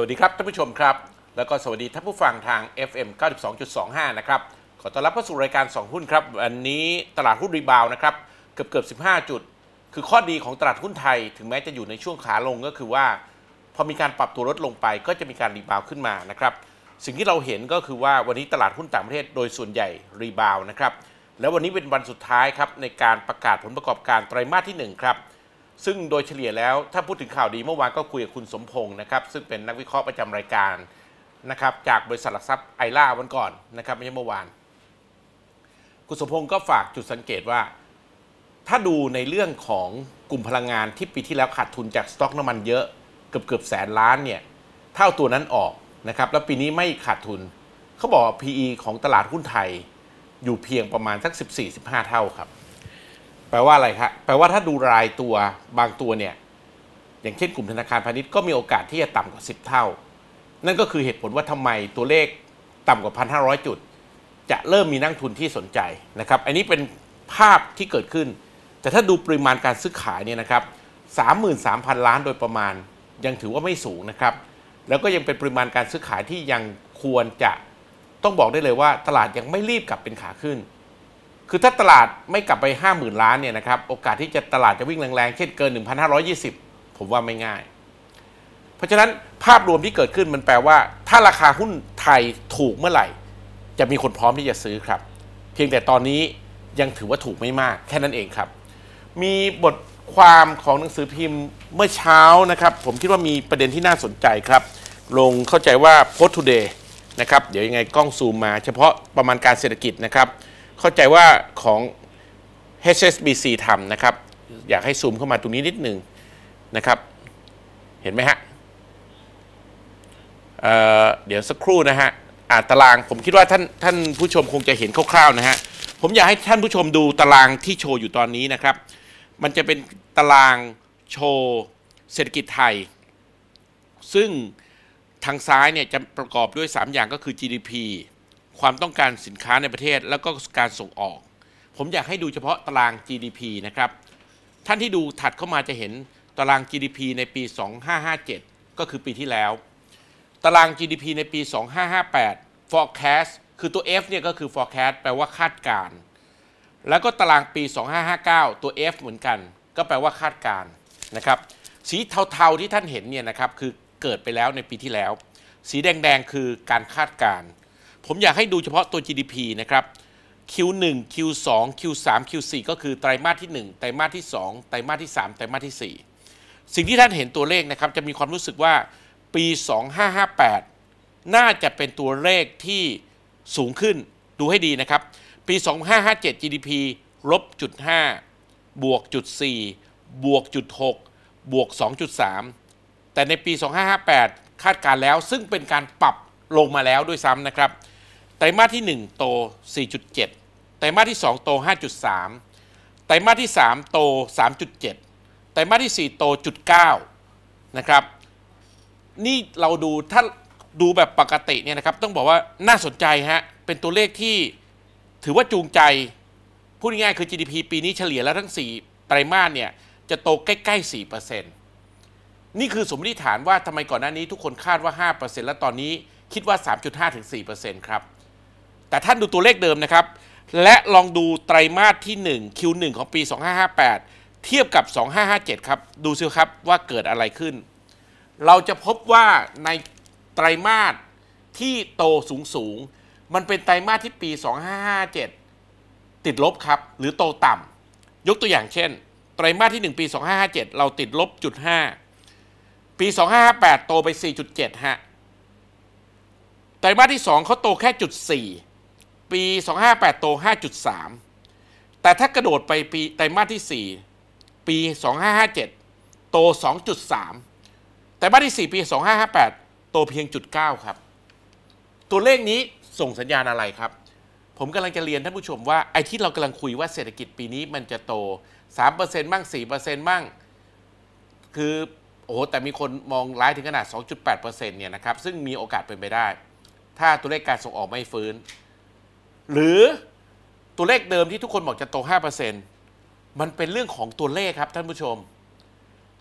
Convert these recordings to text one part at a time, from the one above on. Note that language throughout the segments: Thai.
วัสดีครับท่านผู้ชมครับ แล้วก็สวัสดีท่านผู้ฟังทาง FM 92.25 นะครับขอต้อนรับเข้าสู่รายการ 2 หุ้นครับวันนี้ตลาดหุ้นรีบาวนะครับเกือบเกือบ15 จุด คือข้อดีของตลาดหุ้นไทยถึงแม้จะอยู่ในช่วงขาลงก็คือว่า พอมีการปรับตัวลดลงไป ก็จะมีการรีบาวขึ้นมานะครับ สิ่งที่เราเห็นก็คือว่าวันนี้ตลาดหุ้นต่างประเทศ โดยส่วนใหญ่รีบาวนะครับแล้ววันนี้เป็นวันสุดท้ายครับในการประกาศผลประกอบการไตรมาสที่1ครับซึ่งโดยเฉลี่ยแล้วถ้าพูดถึงข่าวดีเมื่อวานก็คุยกับคุณสมพงศ์นะครับซึ่งเป็นนักวิเคราะห์ประจำรายการนะครับจากบริษัทหลักทรัพย์ไอล่าวันก่อนนะครับไม่ใช่เมื่อวาน คุณสมพงศ์ก็ฝากจุดสังเกตว่า ถ้าดูในเรื่องของกลุ่มพลังงานที่ปีที่แล้วขาดทุนจากสต็อกน้ำมันเยอะ เกือบเกือบแสนล้านเนี่ยเท่าตัวนั้นออกนะครับแล้วปีนี้ไม่ขาดทุนเขาบอก PE ของตลาดหุ้นไทย อยู่เพียงประมาณสัก 14-15 เท่าครับแปลว่าอะไรครับ แปลว่าถ้าดูรายตัวบางตัวเนี่ย อย่างเช่นกลุ่มธนาคารพาณิชย์ก็มีโอกาสที่จะต่ำกว่า 10 เท่า นั่นก็คือเหตุผลว่าทำไมตัวเลขต่ำกว่า 1,500 จุด จะเริ่มมีนักทุนที่สนใจนะครับ อันนี้เป็นภาพที่เกิดขึ้น แต่ถ้าดูปริมาณการซื้อขายเนี่ยนะครับ 33,000 ล้านโดยประมาณ ยังถือว่าไม่สูงนะครับ แล้วก็ยังเป็นปริมาณการซื้อขายที่ยังควรจะต้องบอกได้เลยว่า ตลาดยังไม่รีบกลับเป็นขาขึ้นคือถ้าตลาดไม่กลับไป 50,000 ล้าน เนี่ยนะครับ โอกาสที่จะตลาดจะวิ่งแรงๆเช่นเกิน 1,520 ผมว่าไม่ง่าย เพราะฉะนั้นภาพรวมที่เกิดขึ้นมันแปลว่า ถ้าราคาหุ้นไทยถูกเมื่อไหร่ จะมีคนพร้อมที่จะซื้อครับ เพียงแต่ตอนนี้ยังถือว่าถูกไม่มาก แค่นั้นเองครับ มีบทความของหนังสือพิมพ์เมื่อเช้านะครับ ผมคิดว่ามีประเด็นที่น่าสนใจครับ ลงเข้าใจว่าโพสต์ทูเดย์นะครับเดี๋ยวยังไงกล้องซูมมา เฉพาะประมาณการเศรษฐกิจนะครับเข้าใจว่าของ HSBC ทำนะครับ อยากให้ซูมเข้ามาตรงนี้นิดหนึ่งนะครับ เห็นไหมฮะเเดี๋ยวสักครู่นะฮะอ่าตารางผมคิดว่าท่านท่านผู้ชมคงจะเห็นคร่าวๆนะฮะ ผมอยากให้ท่านผู้ชมดูตารางที่โชว์อยู่ตอนนี้นะครับ มันจะเป็นตารางโชว์เศรษฐกิจไทย ซึ่งทางซ้ายเนี่ยจะประกอบด้วย 3 อย่างก็คือ GDP ความต้องการสินค้าในประเทศแล้วก็การส่งออก ผมอยากให้ดูเฉพาะตาราง GDP นะครับ ท่านที่ดูถัดเข้ามาจะเห็นตาราง GDP ในปี 2557 ก็คือปีที่แล้ว ตาราง GDP ในปี 2558 forecast คือตัว F เนี่ยก็คือ forecast แปลว่าคาดการณ์แล้วก็ตารางปี 2559 ตัว F เหมือนกัน ก็แปลว่าคาดการณ์นะครับ สีเทาๆ ที่ท่านเห็นเนี่ยนะครับ คือเกิดไปแล้วในปีที่แล้ว สีแดงๆ คือการคาดการณ์ผมอยากให้ดูเฉพาะตัว GDP นะครับ Q1 Q2 Q3 Q4 ก็คือไตรมาสที่1ไตรมาสที่2ไตรมาสที่3ไตรมาสที่ 4 สิ่งที่ท่านเห็นตัวเลขนะครับ จะมีความรู้สึกว่าปี 2558 น่าจะเป็นตัวเลขที่สูงขึ้นดูให้ดีนะครับ ปี 2557 GDP ลบจุด5บวกจุด4บวกจุด6บวก 2.3 แต่ในปี 2558 คาดการแล้ว ซึ่งเป็นการปรับลงมาแล้วด้วยซ้ำนะครับไตรมาสที่ 1 โต 4.7 ไตรมาสที่ 2 โต 5.3 ไตรมาสที่ 3 โต 3.7 ไตรมาสที่ 4 โตจุด9นะครับ นี่เราดูถ้าดูแบบปกติเนี่ยนะครับต้องบอกว่าน่าสนใจฮะ เป็นตัวเลขที่ถือว่าจูงใจ พูดง่ายๆคือ GDP ปีนี้เฉลี่ยแล้วทั้ง4ไตรมาสเนี่ย จะโตใกล้ ๆ 4%นี่คือสมมติฐานว่าทำไมก่อนหน้านี้ทุกคนคาดว่า 5%และตอนนี้คิดว่า 3.5-4%ครับแต่ท่านดูตัวเลขเดิมนะครับ และลองดูไตรมาสที่1 Q1 ของปี2558 เทียบกับ 2557 ครับดูซิครับว่าเกิดอะไรขึ้น เราจะพบว่าในไตรมาสที่โตสูงสูงมันเป็นไตรมาสที่ปี 2557 ติดลบครับหรือโตต่ำยกตัวอย่างเช่น ไตรมาสที่1ปี 2557 เราติดลบจุด5ปี 2558 โตไป 4.7ฮะไตรมาสที่2เขาโตแค่จุด4ปี 258 โต 5.3 แต่ถ้ากระโดดไปปีไตรมาสที่ 4 ปี 2557 โต 2.3 แต่มาสที่ 4 ปี 2558 โตเพียงจุด 9 ครับ ตัวเลขนี้ส่งสัญญาณอะไรครับ ผมกำลังจะเรียนท่านผู้ชมว่าไอ้ที่เรากำลังคุยว่าเศรษฐกิจปีนี้มันจะโต3%บ้าง4%บ้าง คือ โอ้โห แต่มีคนมองร้ายถึงขนาด 2.8%เนี่ยนะครับ ซึ่งมีโอกาสเป็นไปได้ ถ้าตัวเลขการส่งออกไม่ฟื้นหรือตัวเลขเดิมที่ทุกคนบอกจะโต 5%มันเป็นเรื่องของตัวเลขครับท่านผู้ชม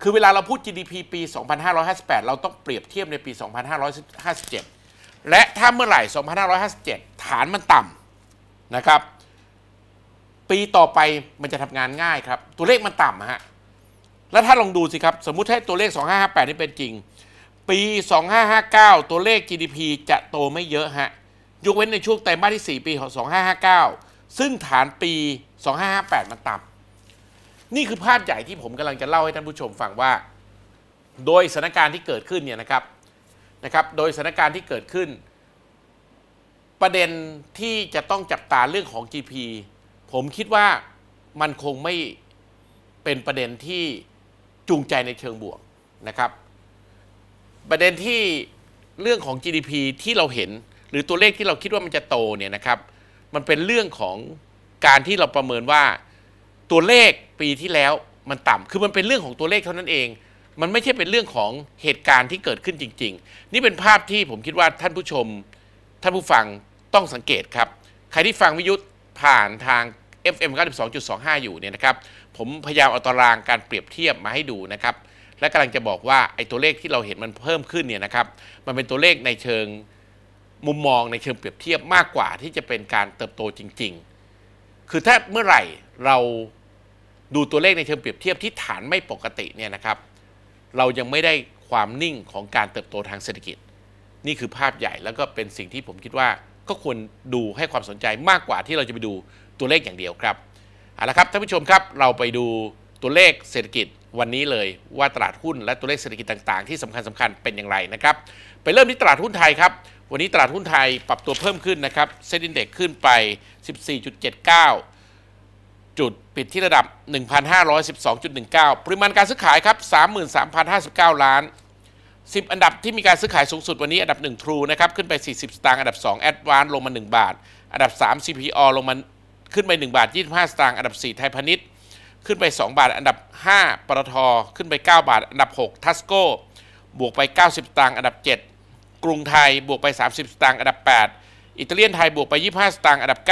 คือเวลาเราพูด GDP ปี 2558 เราต้องเปรียบเทียบในปี 2557 และถ้าเมื่อไหร่ 2557 ฐานมันต่ำนะครับ ปีต่อไปมันจะทำงานง่ายครับ ตัวเลขมันต่ำฮะ แล้วถ้าลองดูสิครับ สมมุติให้ตัวเลข 2558 นี่เป็นจริง ปี 2559 ตัวเลข GDP จะโตไม่เยอะฮะยกเว้นในช่วงไตรมาสที่ 4 ปีของ2559 ซึ่งฐานปี 2558 มันต่ำนี่คือภาพใหญ่ที่ผมกำลังจะเล่าให้ท่านผู้ชมฟังว่า โดยสถานการณ์ที่เกิดขึ้นเนี่ยนะครับนะครับ โดยสถานการณ์ที่เกิดขึ้น ประเด็นที่จะต้องจับตาเรื่องของ GP ผมคิดว่ามันคงไม่เป็นประเด็นที่จูงใจในเชิงบวกนะครับ ประเด็นที่เรื่องของ GDP ที่เราเห็นหรือตัวเลขที่เราคิดว่ามันจะโตเนี่ยนะครับ มันเป็นเรื่องของการที่เราประเมินว่า ตัวเลขปีที่แล้วมันต่ำ คือมันเป็นเรื่องของตัวเลขเท่านั้นเอง มันไม่ใช่เป็นเรื่องของเหตุการณ์ที่เกิดขึ้นจริงๆ นี่เป็นภาพที่ผมคิดว่าท่านผู้ชม ท่านผู้ฟังต้องสังเกตครับ ใครที่ฟังวิทยุผ่านทาง FM 92.25 อยู่เนี่ยนะครับ ผมพยายามเอาตารางการเปรียบเทียบมาให้ดูนะครับ และกำลังจะบอกว่าไอ้ตัวเลขที่เราเห็นมันเพิ่มขึ้นเนี่ยนะครับ มันเป็นตัวเลขในเชิงมุมมองในเชิงเปรียบเทียบมากกว่าที่จะเป็นการเติบโตจริง ๆ คือถ้าเมื่อไหร่เราดูตัวเลขในเชิงเปรียบเทียบที่ฐานไม่ปกติเนี่ยนะครับ เรายังไม่ได้ความนิ่งของการเติบโตทางเศรษฐกิจ นี่คือภาพใหญ่แล้วก็เป็นสิ่งที่ผมคิดว่าก็ควรดูให้ความสนใจมากกว่าที่เราจะไปดูตัวเลขอย่างเดียวครับ เอาละครับท่านผู้ชมครับ เราไปดูตัวเลขเศรษฐกิจวันนี้เลยว่าตลาดหุ้นและตัวเลขเศรษฐกิจต่างๆที่สำคัญสำคัญเป็นอย่างไรนะครับ ไปเริ่มที่ตลาดหุ้นไทยครับวันนี้ตลาดหุ้นไทยปรับตัวเพิ่มขึ้นนะครับ เซ็นดินเด็กขึ้นไป 14.79 จุดปิดที่ระดับ 1,512.19 ปริมาณการซื้อขายครับ 33,059 ล้าน10 อันดับที่มีการซื้อขายสูงสุดวันนี้อันดับ 1 True นะครับ ขึ้นไป 40 สตางค์อันดับ 2 Advance ลงมา 1 บาท อันดับ 3 CPO ลงมา ขึ้นไป 1 บาท 25 สตางค์อันดับ 4 ไทยพาณิชย์ ขึ้นไป 2 บาทอันดับ 5ปตทขึ้นไป 9 บาทอันดับ6ทัสโกบวกไป 90ตังค์ อันดับ 7กรุงไทย บวกไป 30 สตางค์อันดับ 8อิตาเลียนไทยบวกไป 25สตางค์อันดับ9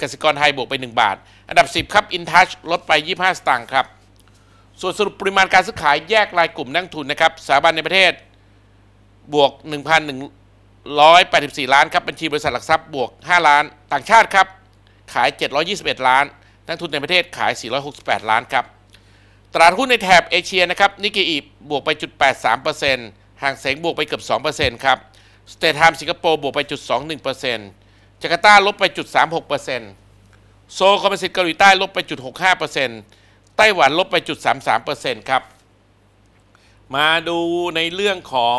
กสิกรไทยบวกไป 1 บาท อันดับ 10ครับอินทัชลดไป 25 สตางค์ครับ ส่วนสรุปปริมาณการซื้อขายแยกรายกลุ่มนักทุนนะครับ สถาบันในประเทศ บวก 1,184 ล้านครับบัญชีบริษัทหลักทรัพย์ บวก 5 ล้าน ต่างชาติครับขาย 721 ล้าน นักทุนในประเทศขาย 468 ล้านครับตลาดหุ้นในแถบเอเชียนะครับนิกเกอีบวกไปจุด8 3เห่างเสง บวกไปเกือบ 2%ครับสเตทามสิงคโปร์บวกไปจุด 21%จาการ์ตาลบไปจุด 36%โซลคอมเพสิตเกาหลีใต้ลบไปจุด 65%ไต้หวัน ลบไปจุด 33%ครับ มาดูในเรื่องของ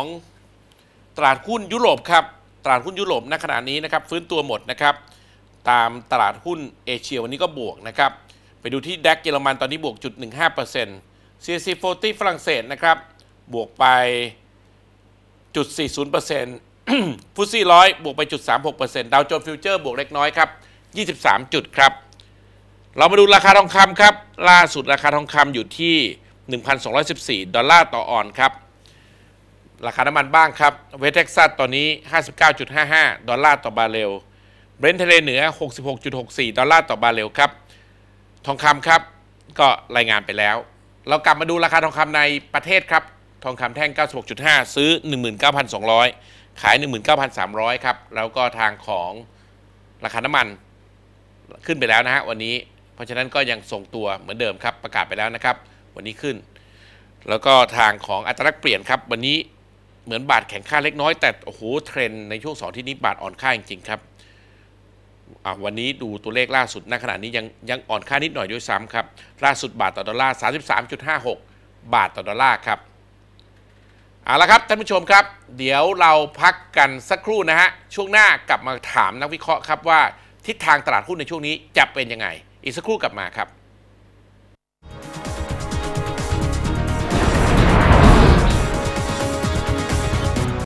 ตลาดหุ้นยุโรปครับ ตลาดหุ้นยุโรปณขณะนี้นะครับฟื้นตัวหมดนะครับ ตามตลาดหุ้นเอเชียวันนี้ก็บวกนะครับ ไปดูที่ดัคเยอรมันตอนนี้ บวกจุด 15%ซีซีโฟตี้ฝรั่งเศสนะครับบวกไปจุดสี่ศูนย์เปอร์เซ็นต์ฟุตซี่ร้อยบวกไปจุดสามหกเปอร์เซ็นต์ดาวโจนส์ฟิวเจอร์บวกเล็กน้อยครับยี่สิบสามจุดครับ เรามาดูราคาทองคำครับล่าสุดราคาทองคำอยู่ที่ 1,214 ดอลลาร์ต่อออนครับ ราคาน้ำมันบ้างครับเวสเท็กซัสตอนนี้ 59.55 ดอลลาร์ต่อบาร์เรลเบรนท์ทะเลเหนือ66.64 ดอลลาร์ต่อบาร์เรลครับ ทองคำครับ ก็รายงานไปแล้ว เรากลับมาดูราคาทองคำในประเทศครับทองคำแท่ง 96.5 ซื้อ 19,200 ขาย 19,300 ครับ แล้วก็ทางของราคาน้ำมันขึ้นไปแล้วนะฮะวันนี้ เพราะฉะนั้นก็ยังทรงตัวเหมือนเดิมครับประกาศไปแล้วนะครับวันนี้ขึ้น แล้วก็ทางของอัตราเปลี่ยนครับวันนี้เหมือนบาทแข็งค่าเล็กน้อยแต่โอ้โหเทรนในช่วงสองที่นี้บาทอ่อนค่าจริงๆครับวันนี้ดูตัวเลขล่าสุดณขณะนี้ยังยังอ่อนค่านิดหน่อยด้วยซ้ำครับล่าสุดบาทต่อดอลลาร์33.56 บาทต่อดอลลาร์ครับเอาละครับ ท่านผู้ชมครับ เดี๋ยวเราพักกันสักครู่นะฮะ ช่วงหน้ากลับมาถามนักวิเคราะห์ครับว่า ทิศทางตลาดหุ้นในช่วงนี้จะเป็นยังไง อีกสักครู่กลับมาครับ